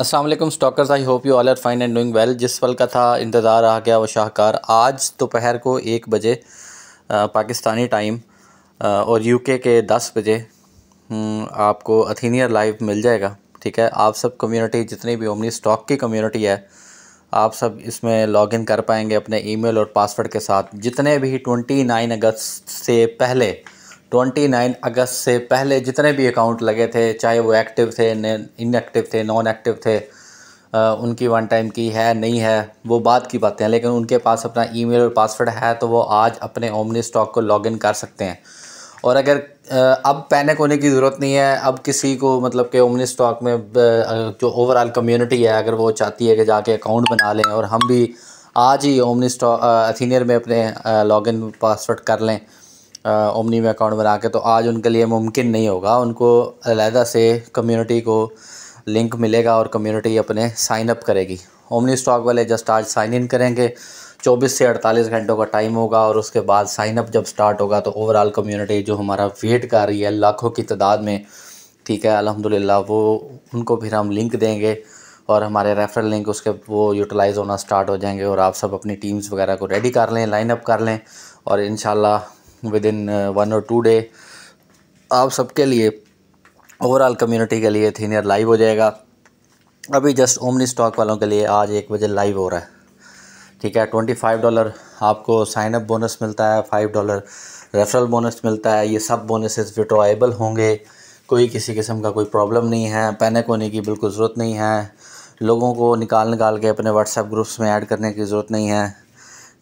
Aslam stockers I hope you all are fine and doing well जिस पल का था इंतज़ार आ गया वो शाहकार आज दोपहर को एक बजे पाकिस्तानी टाइम और यूके के दस बजे हम्म, आपको अथीनियर लाइव मिल जाएगा ठीक है आप सब कम्युनिटी जितनी भी ओमनी स्टॉक की कम्युनिटी है आप सब इसमें लॉग इन कर पाएंगे अपने ईमेल और पासवर्ड के साथ जितने भी ट्वेंटी नाइन अगस्त से पहले 29 अगस्त से पहले जितने भी अकाउंट लगे थे चाहे वो एक्टिव थे इनएक्टिव थे नॉन एक्टिव थे उनकी वन टाइम की है नहीं है वो बात की बातें हैं लेकिन उनके पास अपना ईमेल और पासवर्ड है तो वो आज अपने ओमनी स्टॉक को लॉगिन कर सकते हैं और अगर अब पैनिक होने की ज़रूरत नहीं है अब किसी को मतलब कि ओमनी स्टॉक में जो ओवरऑल कम्युनिटी है अगर वो चाहती है कि जाके अकाउंट बना लें और हम भी आज ही ओमनी स्टॉक अथीनियर में अपने लॉगिन पासवर्ड कर लें ओमनी में अकाउंट बना के तो आज उनके लिए मुमकिन नहीं होगा उनको अलहदा से कम्युनिटी को लिंक मिलेगा और कम्युनिटी अपने साइन अप करेगी ओमनी स्टॉक वाले जस्ट आज साइन इन करेंगे 24 से 48 घंटों का टाइम होगा और उसके बाद साइन अप जब स्टार्ट होगा तो ओवरऑल कम्युनिटी जो हमारा वेट कर रही है लाखों की तादाद में ठीक है अलहमदिल्ला वो उनको फिर हम लिंक देंगे और हमारे रेफरल लिंक उसके वो यूटिलाइज़ होना स्टार्ट हो जाएंगे और आप सब अपनी टीम्स वगैरह को रेडी कर लें लाइनअप कर लें और इन विद इन वन और टू डे आप सबके लिए ओवरऑल कम्युनिटी के लिए थीनियर लाइव हो जाएगा अभी जस्ट ओमनी स्टॉक वालों के लिए आज एक बजे लाइव हो रहा है ठीक है ट्वेंटी फाइव डॉलर आपको साइन अप बोनस मिलता है फाइव डॉलर रेफरल बोनस मिलता है ये सब बोनसेस विड्रॉएबल होंगे कोई किसी किस्म का कोई प्रॉब्लम नहीं है पैनिक होने की बिल्कुल ज़रूरत नहीं है लोगों को निकाल निकाल के अपने व्हाट्सएप ग्रुप्स में ऐड करने की ज़रूरत नहीं है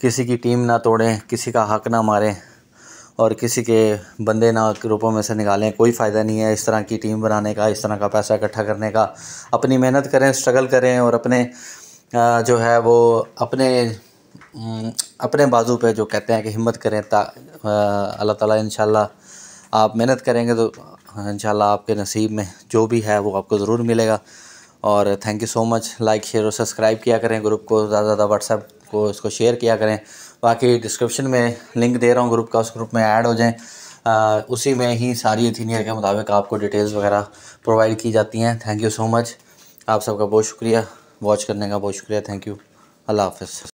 किसी की टीम ना तोड़ें किसी का हक ना मारें और किसी के बंदे ना ग्रुपों में से निकालें कोई फ़ायदा नहीं है इस तरह की टीम बनाने का इस तरह का पैसा इकट्ठा करने का अपनी मेहनत करें स्ट्रगल करें और अपने जो है वो अपने अपने बाजू पे जो कहते हैं कि हिम्मत करें ता अल्लाह ताला इंशाल्लाह आप मेहनत करेंगे तो इंशाल्लाह आपके नसीब में जो भी है वो आपको ज़रूर मिलेगा और thank you so much like share और सब्सक्राइब किया करें ग्रुप को ज़्यादा ज़्यादा व्हाट्सएप को इसको शेयर किया करें बाकी डिस्क्रिप्शन में लिंक दे रहा हूँ ग्रुप का उस ग्रुप में ऐड हो जाएँ उसी में ही सारी एथीनियर के मुताबिक आपको डिटेल्स वगैरह प्रोवाइड की जाती हैं थैंक यू सो मच आप सबका बहुत शुक्रिया वॉच करने का बहुत शुक्रिया थैंक यू अल्लाह हाफ